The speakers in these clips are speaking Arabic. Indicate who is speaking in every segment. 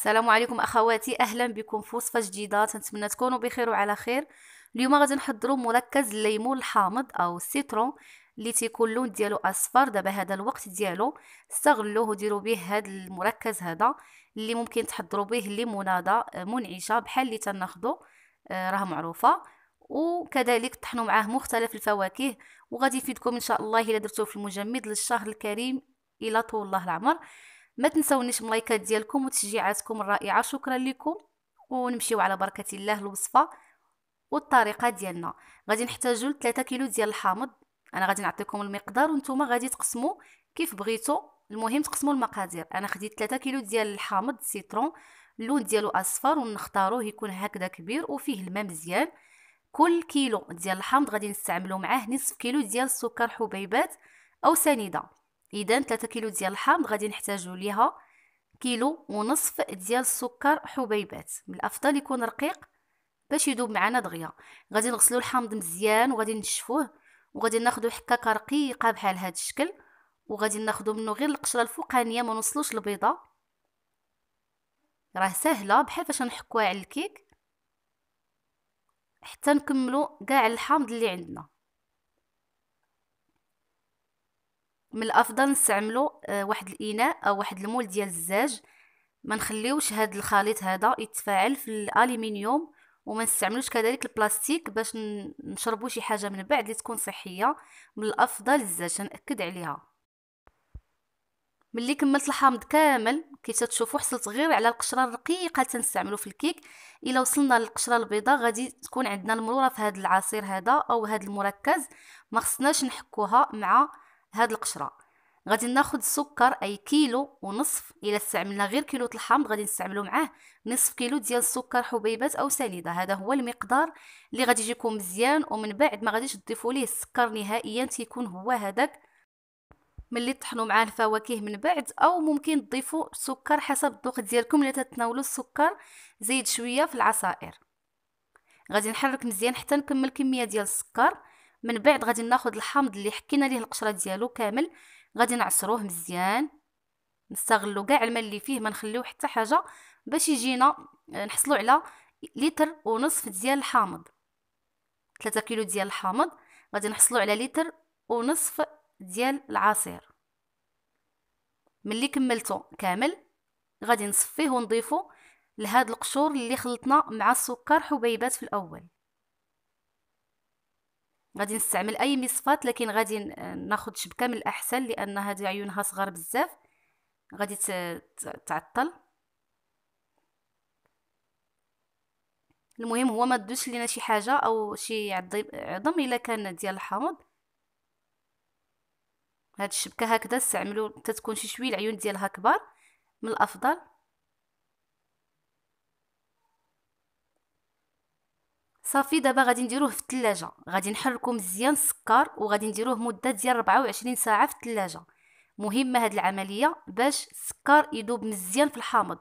Speaker 1: السلام عليكم اخواتي اهلا بكم في وصفه جديده نتمنى تكونوا بخير وعلى خير اليوم غادي نحضروا مركز الليمون الحامض او السيترون اللي تيكون اللون ديالو اصفر دابا هذا الوقت ديالو استغلوه وديروا به هذا المركز هذا اللي ممكن تحضروا به ليموناده منعشه بحال اللي تناخذوا آه، راه معروفه وكذلك طحنوا معاه مختلف الفواكه وغادي يفيدكم ان شاء الله الا درتوه في المجمد للشهر الكريم الى طول الله العمر ما تنسونيش ملايكات ديالكم وتشجيعاتكم الرائعه شكرا لكم ونمشيو على بركه الله الوصفه والطريقه ديالنا غادي نحتاجو 3 كيلو ديال الحامض انا غادي نعطيكم المقدار وانتم غادي تقسموا كيف بغيتو المهم تقسموا المقادير انا خديت 3 كيلو ديال الحامض سيترون اللون ديالو اصفر ونختاروه يكون هكذا كبير وفيه الماء مزيان كل كيلو ديال الحامض غادي نستعملو معاه نصف كيلو ديال السكر حبيبات او سنيده اذا 3 كيلو ديال الحامض غادي نحتاجو ليها كيلو ونصف ديال السكر حبيبات من الافضل يكون رقيق باش يذوب معنا دغيا غادي نغسلو الحامض مزيان وغادي نشفوه وغادي ناخدو حكاكه رقيقه بحال هذا الشكل وغادي ناخدو منه غير القشره الفوقانيه ما نوصلوش البيضه راه سهله بحال فاش نحكوها على الكيك حتى نكملو كاع الحامض اللي عندنا من الافضل نستعملوا آه، واحد الاناء او واحد المول ديال الزاج ما نخليوش هذا الخليط هذا يتفاعل في الالومنيوم وما نستعملوش كذلك البلاستيك باش نشربوا شي حاجه من بعد اللي تكون صحيه من الافضل الزاج ناكد عليها ملي كملت الحامض كامل كيف تشوفوا حصلت غير على القشره الرقيقه تنستعملو في الكيك الا وصلنا للقشره البيضاء غادي تكون عندنا المروره في هذا العصير هذا او هذا المركز ما خصناش نحكوها مع هاد القشره غادي ناخذ السكر اي كيلو ونصف الا استعملنا غير كيلو الحامض غادي نستعملو معاه نصف كيلو ديال السكر حبيبات او سنيده هذا هو المقدار اللي غادي يجيكم مزيان ومن بعد ما غاديش تضيفوا ليه السكر نهائيا تيكون هو هذاك ملي تطحنوا معاه الفواكه من بعد او ممكن تضيفوا سكر حسب الذوق ديالكم الا تتناولوا السكر زيد شويه في العصائر غادي نحرك مزيان حتى نكمل كميه ديال السكر من بعد غادي ناخذ الحامض اللي حكينا ليه القشره ديالو كامل غادي نعصروه مزيان نستغلو كاع الماء اللي فيه ما نخليو حتى حاجه باش يجينا آه، نحصلوا على لتر ونصف ديال الحامض 3 كيلو ديال الحامض غادي نحصلوا على لتر ونصف ديال العصير ملي كملته كامل غادي نصفيه ونضيفه لهاد القشور اللي خلطنا مع السكر حبيبات في الاول غادي نستعمل اي مصفات لكن غادي ناخد شبكه من الاحسن لان هذه عيونها صغار بزاف غادي تعطل المهم هو ما تدوش لينا شي حاجه او شي عظم الا كان ديال الحوض هاد الشبكه هكذا استعملوا تتكون شي شويه العيون ديالها كبار من الافضل صافي دابا غادي نديروه في الثلاجه غادي نحركو مزيان السكر وغادي نديروه مده ديال 24 ساعه في الثلاجه مهمه هاد العمليه باش السكر يذوب مزيان في الحامض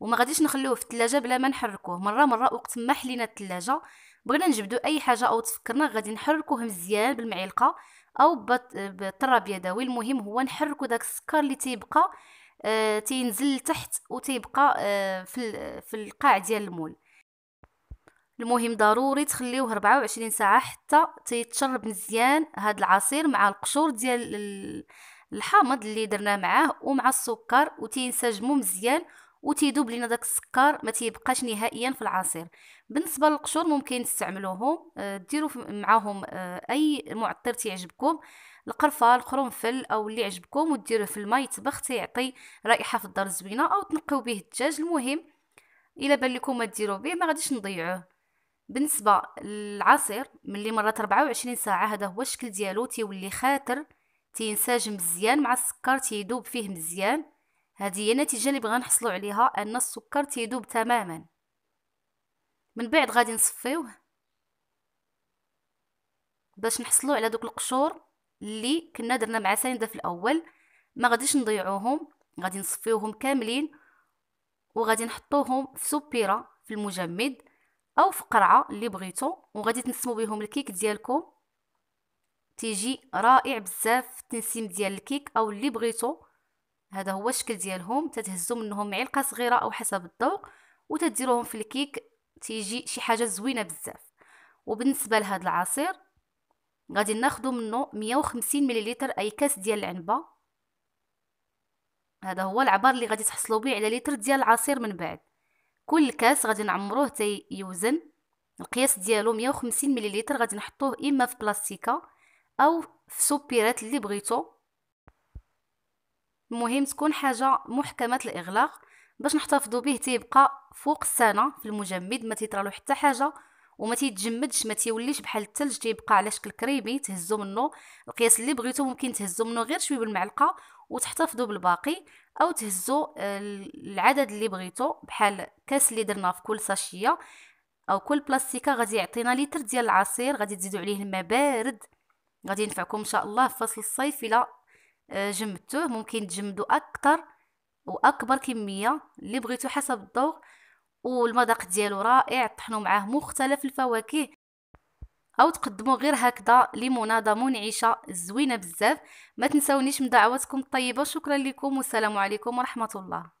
Speaker 1: وما غاديش نخليوه في الثلاجه بلا ما نحركوه مره مره وقت ما حلينا الثلاجه بغينا نجبدو اي حاجه او تفكرنا غادي نحركوه مزيان بالمعلقه او بالطراب يدوي المهم هو نحركو داك السكر اللي تيبقى آه، تينزل لتحت وتيبقى آه، في في القاع ديال المول المهم ضروري تخليوه 24 ساعه حتى تيتشرب مزيان هاد العصير مع القشور ديال الحامض اللي درناه معاه ومع السكر وتينسجموا مزيان وتيذوب لينا داك السكر ما تيبقاش نهائيا في العصير بالنسبه للقشور ممكن تستعملوهم آه، ديروا معاهم آه، اي معطر تيعجبكم القرفه القرنفل او اللي عجبكم وديروه في الماء يتبخ تيعطي رائحه في الدار زوينه او تنقيو به الدجاج المهم الا بان لكم ما ديروا به ما غاديش نضيعوه بالنسبه للعصير ملي مرات 24 ساعه هذا هو الشكل ديالو تيولي خاتر تينساجم مزيان مع السكر تيدوب فيه مزيان هذه هي النتيجه اللي بغا نحصلو عليها ان السكر تيدوب تماما من بعد غادي نصفيوه باش نحصلو على دوك القشور اللي كنا درنا مع سنده في الاول ما غاديش نضيعوهم غادي نصفيوهم كاملين وغادي نحطوهم في سوبيرا في المجمد او في قرعه اللي بغيتو وغادي تنسمو بهم الكيك ديالكم تيجي رائع بزاف في التنسيم ديال الكيك او اللي بغيتو هذا هو الشكل ديالهم تتهزو منهم معلقه صغيره او حسب الذوق وتديروهم في الكيك تيجي شي حاجه زوينه بزاف وبالنسبه لهذا العصير غادي ناخذ منه 150 مليلتر اي كاس ديال العنبه هذا هو العبار اللي غادي تحصلوا به على لتر ديال العصير من بعد كل كاس غادي نعمروه تي يوزن القياس ديالو 150 مليلتر غادي نحطوه اما في بلاستيكه او في سوبيرات اللي بغيتو المهم تكون حاجه محكمه الاغلاق باش نحتفظوا به تيبقى فوق السنه في المجمد ما تيطرالو حتى حاجه وما تيتجمدش ما تيوليش بحال الثلج تيبقى على شكل كريمي تهزو منه القياس اللي بغيتو ممكن تهزو منه غير شويه بالمعلقه وتحتفظوا بالباقي او تهزو آه، العدد اللي بغيتو بحال كاس اللي درنا في كل ساشيه او كل بلاستيكه غادي يعطينا لتر ديال العصير غادي تزيدوا عليه الماء بارد غادي ينفعكم ان شاء الله في فصل الصيف الا آه، جمدتوه ممكن تجمدوا اكثر واكبر كميه اللي بغيتو حسب الذوق والمذاق ديالو رائع طحنوا معاه مختلف الفواكه او تقدموا غير هكذا ليموناده منعشه زوينه بزاف ما تنسونيش من دعواتكم الطيبه شكرا لكم والسلام عليكم ورحمه الله